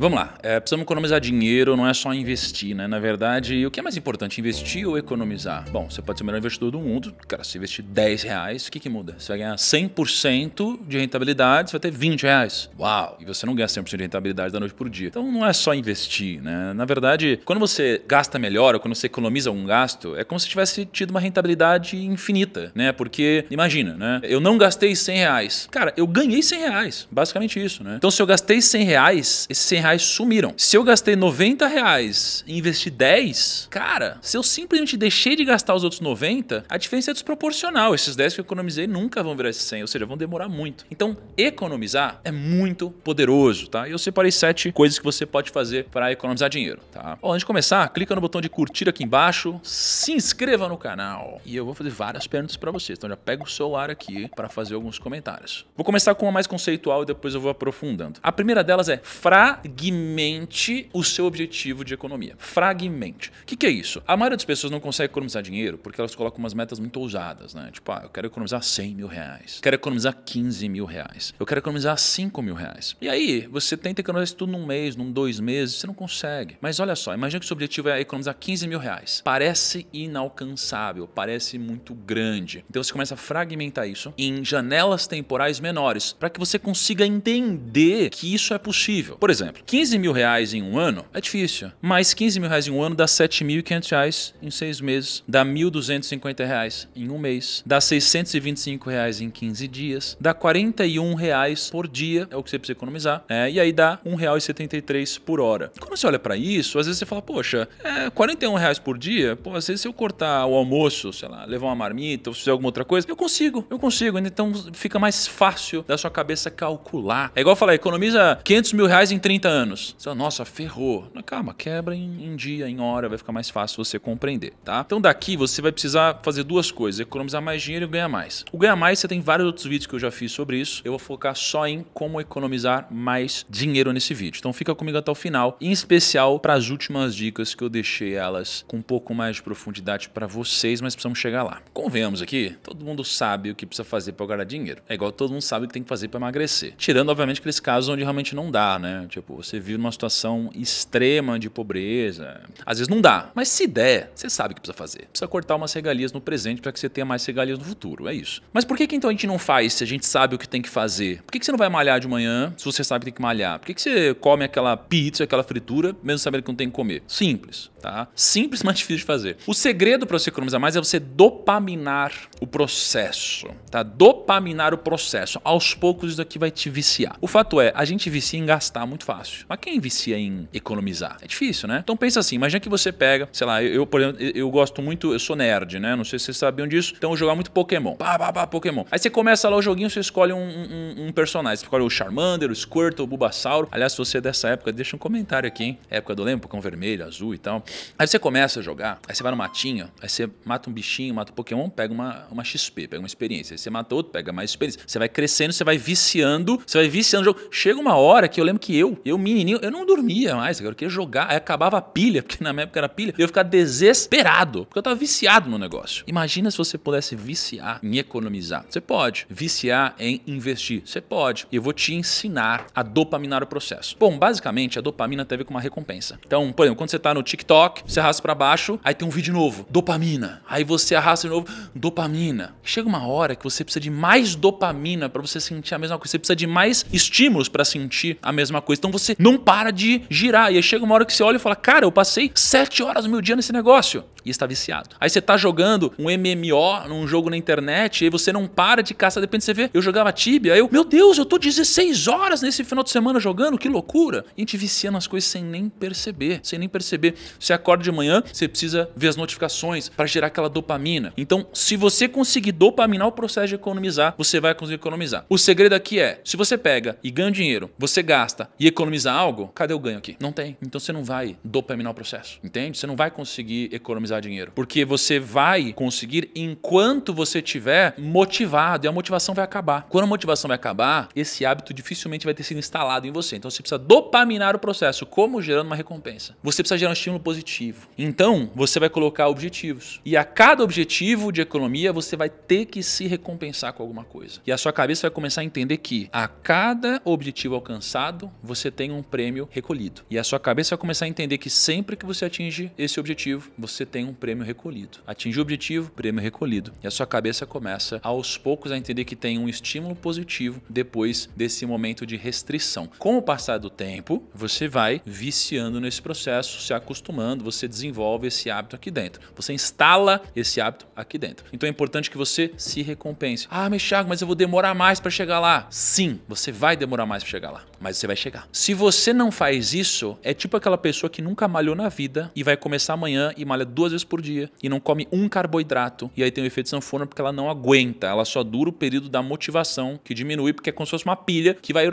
Vamos lá, é, precisamos economizar dinheiro, não é só investir, né? Na verdade, o que é mais importante, investir ou economizar? Bom, você pode ser o melhor investidor do mundo, cara, se investir 10 reais, o que, que muda? Você vai ganhar 100% de rentabilidade, você vai ter 20 reais. Uau! E você não ganha 100% de rentabilidade da noite por dia. Então não é só investir, né? Na verdade, quando você gasta melhor ou quando você economiza um gasto, é como se tivesse tido uma rentabilidade infinita, né? Porque, imagina, né? Eu não gastei 100 reais. Cara, eu ganhei 100 reais, basicamente isso, né? Então se eu gastei 100 reais, esses 100 reais reais sumiram. Se eu gastei 90 reais e investi 10, cara, se eu simplesmente deixei de gastar os outros 90, a diferença é desproporcional. Esses 10 que eu economizei nunca vão virar esses 100, ou seja, vão demorar muito. Então, economizar é muito poderoso, tá? Eu separei 7 coisas que você pode fazer para economizar dinheiro, tá? Ó, antes de começar, clica no botão de curtir aqui embaixo, se inscreva no canal e eu vou fazer várias perguntas para vocês. Então, já pega o celular aqui para fazer alguns comentários. Vou começar com uma mais conceitual e depois eu vou aprofundando. A primeira delas é fragmentar fragmente o seu objetivo de economia. Fragmente. O que, que, é isso? A maioria das pessoas não consegue economizar dinheiro porque elas colocam umas metas muito ousadas, né? Tipo, ah, eu quero economizar 100 mil reais, quero economizar 15 mil reais, eu quero economizar 5 mil reais. E aí, você tenta economizar isso tudo num mês, num dois meses, você não consegue. Mas olha só, imagina que o seu objetivo é economizar 15 mil reais. Parece inalcançável, parece muito grande. Então você começa a fragmentar isso em janelas temporais menores para que você consiga entender que isso é possível. Por exemplo, 15 mil reais em um ano é difícil, mas 15 mil reais em um ano dá 7.500 reais em seis meses, dá 1.250 reais em um mês, dá 625 reais em 15 dias, dá 41 reais por dia, é o que você precisa economizar, é, e aí dá R$1,73 por hora. Quando você olha para isso, às vezes você fala, poxa, é, 41 reais por dia, pô, às vezes se eu cortar o almoço, sei lá, levar uma marmita ou fazer alguma outra coisa, eu consigo, eu consigo, então fica mais fácil da sua cabeça calcular. É igual falar, economiza 500 mil reais em 30 anos. Você fala, nossa, ferrou. Não, calma, quebra em, em dia, em hora, vai ficar mais fácil você compreender, tá? Então daqui você vai precisar fazer duas coisas, economizar mais dinheiro e ganhar mais. O ganhar mais, você tem vários outros vídeos que eu já fiz sobre isso. Eu vou focar só em como economizar mais dinheiro nesse vídeo. Então fica comigo até o final, em especial para as últimas dicas que eu deixei elas com um pouco mais de profundidade para vocês, mas precisamos chegar lá. Convenhamos aqui, todo mundo sabe o que precisa fazer para ganhar dinheiro. É igual todo mundo sabe o que tem que fazer para emagrecer. Tirando, obviamente, aqueles casos onde realmente não dá, né? Tipo, você vive numa situação extrema de pobreza. Às vezes não dá, mas se der, você sabe o que precisa fazer. Precisa cortar umas regalias no presente para que você tenha mais regalias no futuro, é isso. Mas por que, que então a gente não faz se a gente sabe o que tem que fazer? Por que, que você não vai malhar de manhã se você sabe que tem que malhar? Por que, que você come aquela pizza, aquela fritura, mesmo sabendo que não tem que comer? Simples, tá? Simples, mas difícil de fazer. O segredo para você economizar mais é você dopaminar o processo, tá? Dopaminar o processo. Aos poucos isso aqui vai te viciar. O fato é, a gente vicia em gastar muito fácil. Mas quem vicia em economizar? É difícil, né? Então pensa assim, imagina que você pega, sei lá, eu, por exemplo, eu, gosto muito, eu sou nerd, né? Não sei se vocês sabiam disso, então eu jogava muito Pokémon. Pá, pá, pá, Pokémon. Aí você começa lá o joguinho, você escolhe um, um, um personagem. Você escolhe o Charmander, o Squirtle, o Bulbasauro. Aliás, se você é dessa época, deixa um comentário aqui, hein? Época do lembro, com Vermelho, Azul e tal. Aí você começa a jogar, aí você vai no matinho, aí você mata um bichinho, mata um Pokémon, pega uma, uma XP, pega uma experiência. Aí você mata outro, pega mais experiência. Você vai crescendo, você vai viciando, você vai viciando o jogo. Chega uma hora que eu lembro que eu, eu menininho, eu não dormia mais, eu queria jogar. Aí acabava a pilha, porque na minha época era pilha, e eu ficava desesperado, porque eu tava viciado no negócio. Imagina se você pudesse viciar em economizar. Você pode. Viciar em investir. Você pode. E eu vou te ensinar a dopaminar o processo. Bom, basicamente, a dopamina tem a ver com uma recompensa. Então, por exemplo, quando você tá no TikTok, você arrasta para baixo, aí tem um vídeo novo, dopamina. Aí você arrasta de novo, dopamina. Chega uma hora que você precisa de mais dopamina para você sentir a mesma coisa. Você precisa de mais estímulos para sentir a mesma coisa. Então você você não para de girar. E aí chega uma hora que você olha e fala: Cara, eu passei sete horas do meu dia nesse negócio e está viciado. Aí você está jogando um MMO num jogo na internet e você não para de caça, depende de você vê, eu jogava Tibia, eu, meu Deus, eu tô 16 horas nesse final de semana jogando, que loucura. A gente vicia nas coisas sem nem perceber, sem nem perceber. Você acorda de manhã, você precisa ver as notificações para gerar aquela dopamina. Então, se você conseguir dopaminar o processo de economizar, você vai conseguir economizar. O segredo aqui é, se você pega e ganha dinheiro, você gasta e economiza algo, cadê o ganho aqui? Não tem. Então você não vai dopaminar o processo, entende? Você não vai conseguir economizar economizar dinheiro. Porque você vai conseguir enquanto você tiver motivado e a motivação vai acabar. Quando a motivação vai acabar, esse hábito dificilmente vai ter sido instalado em você. Então você precisa dopaminar o processo, como gerando uma recompensa. Você precisa gerar um estímulo positivo. Então você vai colocar objetivos. E a cada objetivo de economia você vai ter que se recompensar com alguma coisa. E a sua cabeça vai começar a entender que a cada objetivo alcançado você tem um prêmio recolhido. E a sua cabeça vai começar a entender que sempre que você atinge esse objetivo, você tem tem um prêmio recolhido. Atinge o objetivo, prêmio recolhido. E a sua cabeça começa aos poucos a entender que tem um estímulo positivo depois desse momento de restrição. Com o passar do tempo, você vai viciando nesse processo, se acostumando, você desenvolve esse hábito aqui dentro. Você instala esse hábito aqui dentro. Então é importante que você se recompense. Ah, mas mas eu vou demorar mais para chegar lá. Sim, você vai demorar mais para chegar lá mas você vai chegar. Se você não faz isso, é tipo aquela pessoa que nunca malhou na vida e vai começar amanhã e malha duas vezes por dia e não come um carboidrato e aí tem o efeito sanfona porque ela não aguenta, ela só dura o período da motivação que diminui porque é como se fosse uma pilha que vai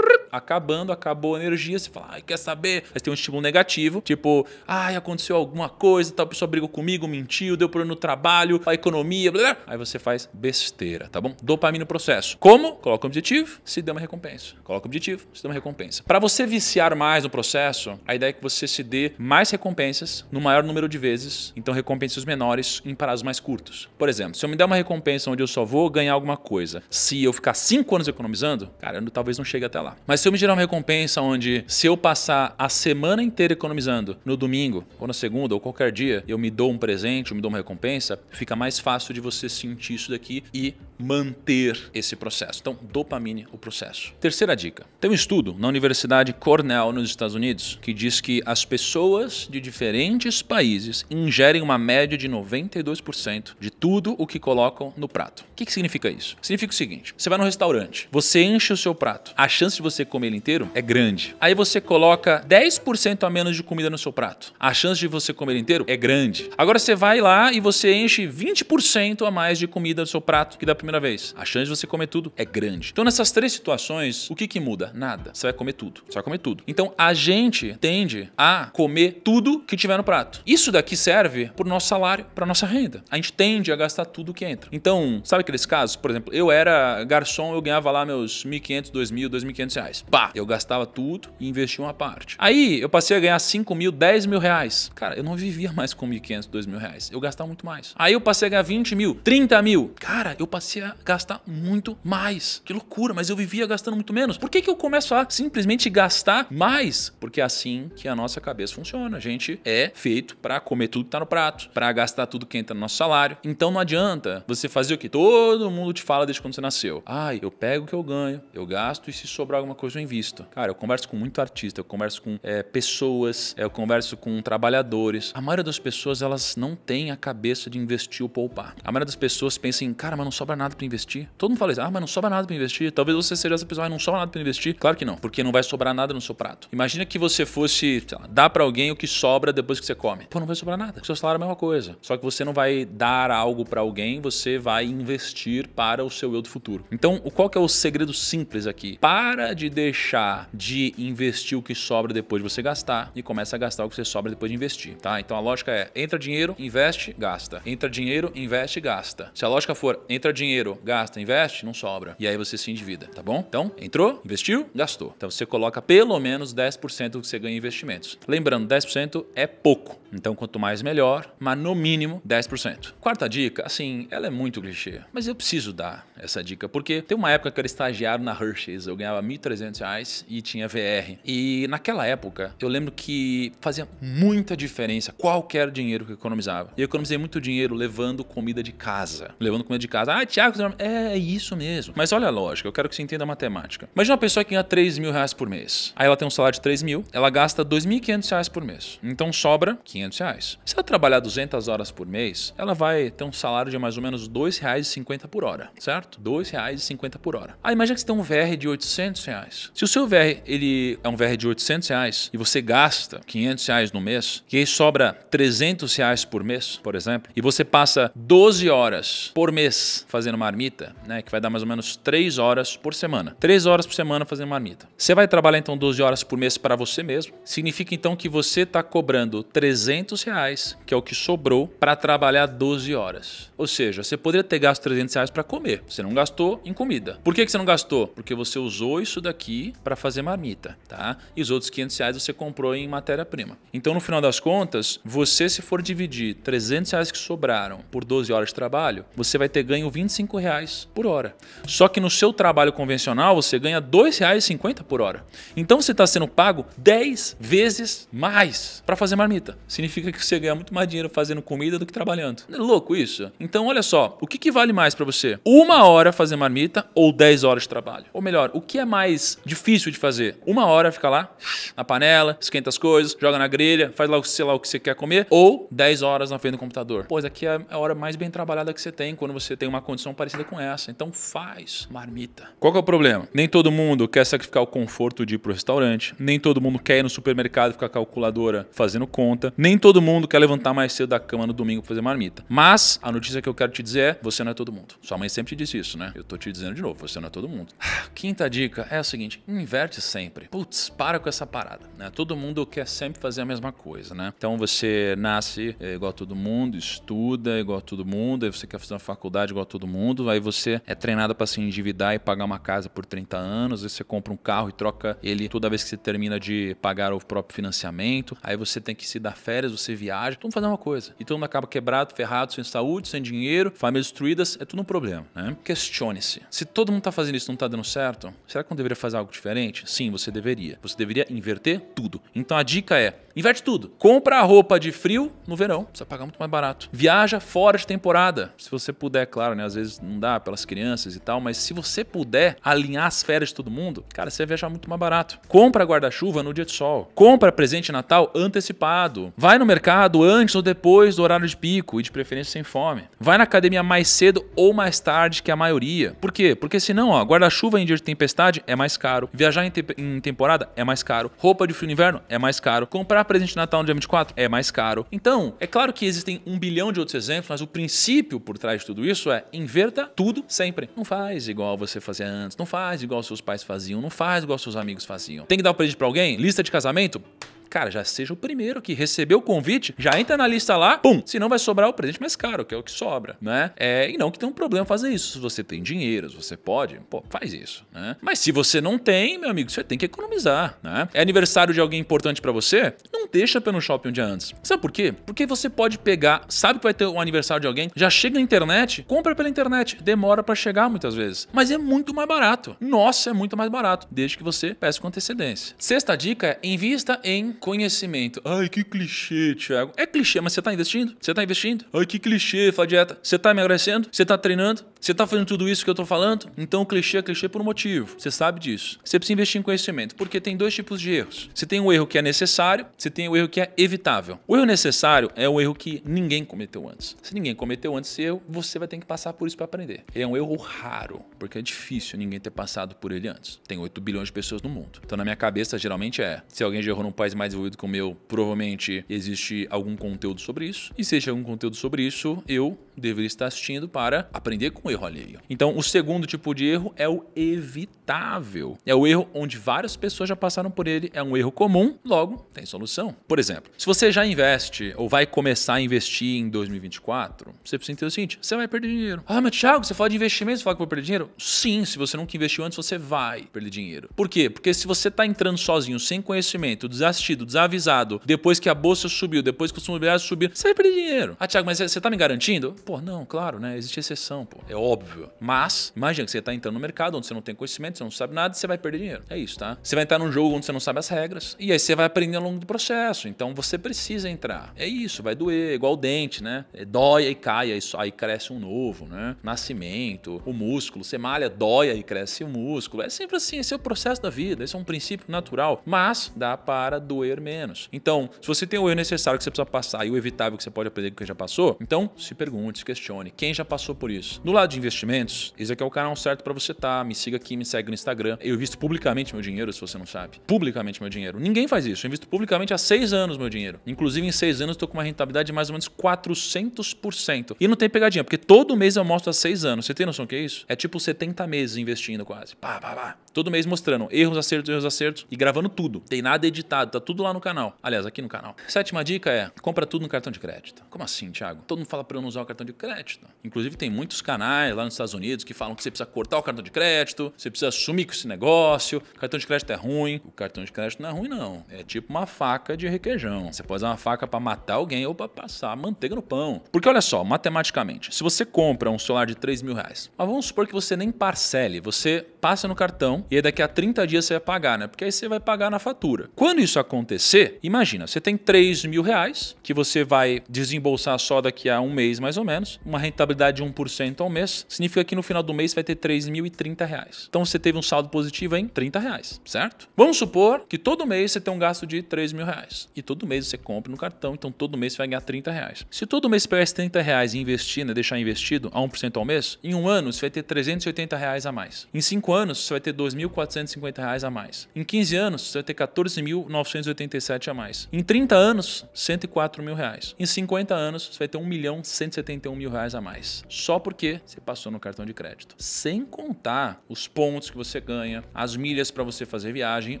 acabando, acabou a energia, você fala, ai, quer saber? Mas tem um estímulo negativo, tipo, ai, aconteceu alguma coisa, tal pessoa brigou comigo, mentiu, deu problema no trabalho, a economia, blá, blá. Aí você faz besteira, tá bom? Dopamina no processo. Como? Coloca um objetivo, se dá uma recompensa. Coloca um objetivo, se dá uma recompensa. Para você viciar mais no processo, a ideia é que você se dê mais recompensas no maior número de vezes, então recompensas menores em prazos mais curtos. Por exemplo, se eu me der uma recompensa onde eu só vou ganhar alguma coisa, se eu ficar cinco anos economizando, cara, eu talvez não chegue até lá. Mas mas se eu me gerar uma recompensa onde se eu passar a semana inteira economizando no domingo ou na segunda ou qualquer dia, eu me dou um presente, eu me dou uma recompensa, fica mais fácil de você sentir isso daqui e manter esse processo. Então, dopamine o processo. Terceira dica: tem um estudo na Universidade Cornell, nos Estados Unidos, que diz que as pessoas de diferentes países ingerem uma média de 92% de tudo o que colocam no prato. O que, que significa isso? Significa o seguinte: você vai no restaurante, você enche o seu prato, a chance de você comer ele inteiro é grande. Aí você coloca 10% a menos de comida no seu prato, a chance de você comer ele inteiro é grande. Agora você vai lá e você enche 20% a mais de comida no seu prato que da primeira primeira vez, a chance de você comer tudo é grande. Então, nessas três situações, o que, que muda? Nada. Você vai comer tudo. Você vai comer tudo. Então, a gente tende a comer tudo que tiver no prato. Isso daqui serve pro nosso salário, para nossa renda. A gente tende a gastar tudo que entra. Então, sabe aqueles casos? Por exemplo, eu era garçom, eu ganhava lá meus 1.500, 2.000, 2.500 reais. Pá! Eu gastava tudo e investia uma parte. Aí, eu passei a ganhar 5 mil, 10 mil reais. Cara, eu não vivia mais com 1.500, 2.000 reais. Eu gastava muito mais. Aí, eu passei a ganhar 20 mil, 30 mil. Cara, eu passei comecei a gastar muito mais. Que loucura, mas eu vivia gastando muito menos. Por que, que eu começo a simplesmente gastar mais? Porque é assim que a nossa cabeça funciona. A gente é feito para comer tudo que tá no prato, para gastar tudo que entra no nosso salário. Então não adianta você fazer o que todo mundo te fala desde quando você nasceu. Ai, eu pego o que eu ganho, eu gasto e se sobrar alguma coisa eu invisto. Cara, eu converso com muito artista, eu converso com é, pessoas, eh, eu converso com trabalhadores. A maioria das pessoas, elas não tem a cabeça de investir ou poupar. A maioria das pessoas pensa em, cara, mas não sobra nada nada para investir. Todo mundo fala isso, ah, mas não sobra nada para investir. Talvez você seja essa pessoa, ah, não sobra nada para investir. Claro que não, porque não vai sobrar nada no seu prato. Imagina que você fosse lá, dar para alguém o que sobra depois que você come. Pô, não vai sobrar nada. O seu salário é a mesma coisa. Só que você não vai dar algo para alguém, você vai investir para o seu eu do futuro. Então, qual que é o segredo simples aqui? Para de deixar de investir o que sobra depois de você gastar e começa a gastar o que você sobra depois de investir, tá? Então a lógica é: entra dinheiro, investe, gasta. Entra dinheiro, investe, gasta. Se a lógica for entra dinheiro dinheiro, gasta, investe, não sobra. E aí você se endivida, tá bom? Então, entrou, investiu, gastou. Então você coloca pelo menos 10% do que você ganha em investimentos. Lembrando, 10% é pouco. Então, quanto mais melhor, mas no mínimo 10%. Quarta dica, assim, ela é muito clichê, mas eu preciso dar essa dica, porque tem uma época que eu era estagiário na Hershey's, eu ganhava 1.300 reais e tinha VR. E naquela época, eu lembro que fazia muita diferença qualquer dinheiro que eu economizava. E eu economizei muito dinheiro levando comida de casa. Levando comida de casa. Ah, Tiago, é, é isso mesmo. Mas olha a lógica, eu quero que você entenda a matemática. Imagina uma pessoa que ganha 3 mil reais por mês. Aí ela tem um salário de 3 mil, ela gasta 2.500 reais por mês. Então sobra 500 reais. Se ela trabalhar 200 horas por mês, ela vai ter um salário de mais ou menos R$ 2,50 por hora, certo? R$ 2,50 por hora. Aí imagina que você tem um VR de 800 reais. Se o seu VR ele é um VR de 800 reais e você gasta 500 reais no mês, que aí sobra 300 reais por mês, por exemplo, e você passa 12 horas por mês fazendo fazendo marmita, né, que vai dar mais ou menos 3 horas por semana. 3 horas por semana fazendo marmita. Você vai trabalhar então 12 horas por mês para você mesmo. Significa então que você está cobrando 300 reais, que é o que sobrou, para trabalhar 12 horas. Ou seja, você poderia ter gasto 300 reais para comer. Você não gastou em comida. Por que, que você não gastou? Porque você usou isso daqui para fazer marmita, tá? E os outros 500 reais você comprou em matéria-prima. Então, no final das contas, você se for dividir 300 reais que sobraram por 12 horas de trabalho, você vai ter ganho 25 5 reais por hora. Só que no seu trabalho convencional você ganha R$ 2,50 por hora. Então você está sendo pago 10 vezes mais para fazer marmita. Significa que você ganha muito mais dinheiro fazendo comida do que trabalhando. Não é louco isso? Então olha só, o que, que vale mais para você? Uma hora fazer marmita ou 10 horas de trabalho? Ou melhor, o que é mais difícil de fazer? Uma hora fica lá na panela, esquenta as coisas, joga na grelha, faz lá, sei lá o que você quer comer, ou 10 horas na frente do computador. Pois aqui é a hora mais bem trabalhada que você tem quando você tem uma condição situação parecida com essa. Então faz marmita. Qual é o problema? Nem todo mundo quer sacrificar o conforto de ir pro restaurante, nem todo mundo quer ir no supermercado e ficar calculadora fazendo conta, nem todo mundo quer levantar mais cedo da cama no domingo pra fazer marmita. Mas a notícia que eu quero te dizer é: você não é todo mundo. Sua mãe sempre te disse isso, né? Eu tô te dizendo de novo, você não é todo mundo. Quinta dica é a seguinte: inverte sempre. Putz, para com essa parada, né? Todo mundo quer sempre fazer a mesma coisa, né? Então você nasce é, igual a todo mundo, estuda igual a todo mundo, aí você quer fazer uma faculdade igual a todo mundo mundo, aí você é treinado para se endividar e pagar uma casa por 30 anos, aí você compra um carro e troca ele toda vez que você termina de pagar o próprio financiamento, aí você tem que se dar férias, você viaja, todo fazer uma coisa. E todo mundo acaba quebrado, ferrado, sem saúde, sem dinheiro, famílias destruídas, é tudo um problema, né? Questione-se. Se todo mundo tá fazendo isso não tá dando certo, será que eu deveria fazer algo diferente? Sim, você deveria. Você deveria inverter tudo. Então a dica é, inverte tudo. Compra a roupa de frio no verão, você vai pagar muito mais barato. Viaja fora de temporada, se você puder, claro, né? Às vezes vezes não dá pelas crianças e tal, mas se você puder alinhar as férias de todo mundo, cara, você vai viajar muito mais barato. Compra guarda-chuva no dia de sol. Compra presente de Natal antecipado. Vai no mercado antes ou depois do horário de pico e de preferência sem fome. Vai na academia mais cedo ou mais tarde que é a maioria. Por quê? Porque senão, ó, guarda-chuva em dia de tempestade é mais caro. Viajar em, te em temporada é mais caro. Roupa de frio no inverno é mais caro. Comprar presente de Natal no dia 24 é mais caro. Então, é claro que existem um bilhão de outros exemplos, mas o princípio por trás de tudo isso é investir Reverta tudo sempre. Não faz igual você fazia antes, não faz igual seus pais faziam, não faz igual seus amigos faziam. Tem que dar o um presente para alguém? Lista de casamento? cara, já seja o primeiro que recebeu o convite, já entra na lista lá, pum! Senão vai sobrar o presente mais caro, que é o que sobra, né? É, e não que tem um problema fazer isso. Se você tem dinheiro, se você pode, pô, faz isso, né? Mas se você não tem, meu amigo, você tem que economizar, né? É aniversário de alguém importante para você? Não deixa pelo shopping um dia antes. Sabe por quê? Porque você pode pegar, sabe que vai ter um aniversário de alguém, já chega na internet, compra pela internet, demora para chegar muitas vezes, mas é muito mais barato. Nossa, é muito mais barato, desde que você peça com antecedência. Sexta dica é invista em Conhecimento. Ai, que clichê, Thiago. É clichê, mas você tá investindo? Você tá investindo? Ai, que clichê, fala Você tá emagrecendo? Você tá treinando? Você tá fazendo tudo isso que eu tô falando? Então, clichê é clichê por um motivo. Você sabe disso. Você precisa investir em conhecimento, porque tem dois tipos de erros. Você tem um erro que é necessário, você tem um erro que é evitável. O erro necessário é o erro que ninguém cometeu antes. Se ninguém cometeu antes esse erro, você vai ter que passar por isso para aprender. é um erro raro, porque é difícil ninguém ter passado por ele antes. Tem 8 bilhões de pessoas no mundo. Então, na minha cabeça, geralmente é: se alguém já errou num país mais mais envolvido o meu, provavelmente existe algum conteúdo sobre isso. E se existe algum conteúdo sobre isso, eu deveria estar assistindo para aprender com o erro alheio. Então, o segundo tipo de erro é o evitável. É o erro onde várias pessoas já passaram por ele, é um erro comum, logo tem solução. Por exemplo, se você já investe ou vai começar a investir em 2024, você precisa entender o seguinte: você vai perder dinheiro. Ah, mas Thiago, você fala de investimento, você fala que vai perder dinheiro? Sim, se você nunca investiu antes, você vai perder dinheiro. Por quê? Porque se você está entrando sozinho, sem conhecimento, desassistido, desavisado, depois que a bolsa subiu, depois que o fundo subiu, você vai perder dinheiro. Ah, Thiago, mas você está me garantindo? Pô, não, claro, né? Existe exceção, pô. É óbvio. Mas, imagina que você tá entrando no mercado onde você não tem conhecimento, você não sabe nada, você vai perder dinheiro. É isso, tá? Você vai entrar num jogo onde você não sabe as regras. E aí você vai aprender ao longo do processo. Então você precisa entrar. É isso, vai doer, igual o dente, né? É, dói e cai, aí, aí cresce um novo, né? Nascimento, o músculo, você malha, dói e cresce o músculo. É sempre assim, esse é o processo da vida, esse é um princípio natural. Mas dá para doer menos. Então, se você tem o erro necessário que você precisa passar e o evitável que você pode aprender com você já passou, então se pergunte se questione. Quem já passou por isso? no lado de investimentos, esse aqui é o canal certo para você estar. Tá. Me siga aqui, me segue no Instagram. Eu invisto publicamente meu dinheiro, se você não sabe. Publicamente meu dinheiro. Ninguém faz isso. Eu invisto publicamente há seis anos meu dinheiro. Inclusive, em seis anos, estou com uma rentabilidade de mais ou menos 400%. E não tem pegadinha, porque todo mês eu mostro há seis anos. Você tem noção do que é isso? É tipo 70 meses investindo quase. Pá, pá, pá. Todo mês mostrando erros, acertos, erros, acertos e gravando tudo. Tem nada editado, tá tudo lá no canal. Aliás, aqui no canal. Sétima dica é: compra tudo no cartão de crédito. Como assim, Thiago? Todo mundo fala para eu não usar o cartão de crédito. Inclusive, tem muitos canais lá nos Estados Unidos que falam que você precisa cortar o cartão de crédito, você precisa sumir com esse negócio, cartão de crédito é ruim. O cartão de crédito não é ruim, não. É tipo uma faca de requeijão. Você pode usar uma faca para matar alguém ou para passar manteiga no pão. Porque olha só, matematicamente, se você compra um celular de 3 mil reais, mas vamos supor que você nem parcele, você passa no cartão, e aí daqui a 30 dias você vai pagar, né? Porque aí você vai pagar na fatura. Quando isso acontecer, imagina, você tem 3 mil reais que você vai desembolsar só daqui a um mês mais ou menos, uma rentabilidade de 1% ao mês, significa que no final do mês vai ter 3.030 reais. Então você teve um saldo positivo em 30 reais, certo? Vamos supor que todo mês você tem um gasto de 3 mil reais e todo mês você compra no cartão, então todo mês você vai ganhar 30 reais. Se todo mês você pegar esses 30 reais e investir, né, deixar investido a 1% ao mês, em um ano você vai ter 380 reais a mais. Em cinco anos você vai ter 2.000 R$ reais a mais. Em 15 anos, você vai ter 14.987 a mais. Em 30 anos, 104 mil reais. Em 50 anos, você vai ter R$ milhão 171 mil reais a mais. Só porque você passou no cartão de crédito. Sem contar os pontos que você ganha, as milhas para você fazer viagem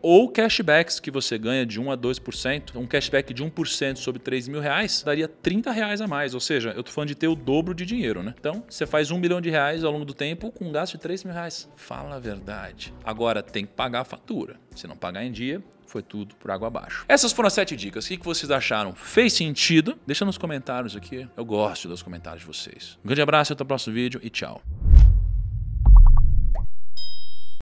ou cashbacks que você ganha de 1 a 2%. Um cashback de 1% sobre R$ mil reais daria 30 reais a mais. Ou seja, eu tô falando de ter o dobro de dinheiro, né? Então, você faz 1 milhão de reais ao longo do tempo com um gasto de 3 mil reais. Fala a verdade agora tem que pagar a fatura. Se não pagar em dia, foi tudo por água abaixo. Essas foram as sete dicas. O que vocês acharam? Fez sentido? Deixa nos comentários aqui. Eu gosto dos comentários de vocês. Um grande abraço, até o próximo vídeo e tchau.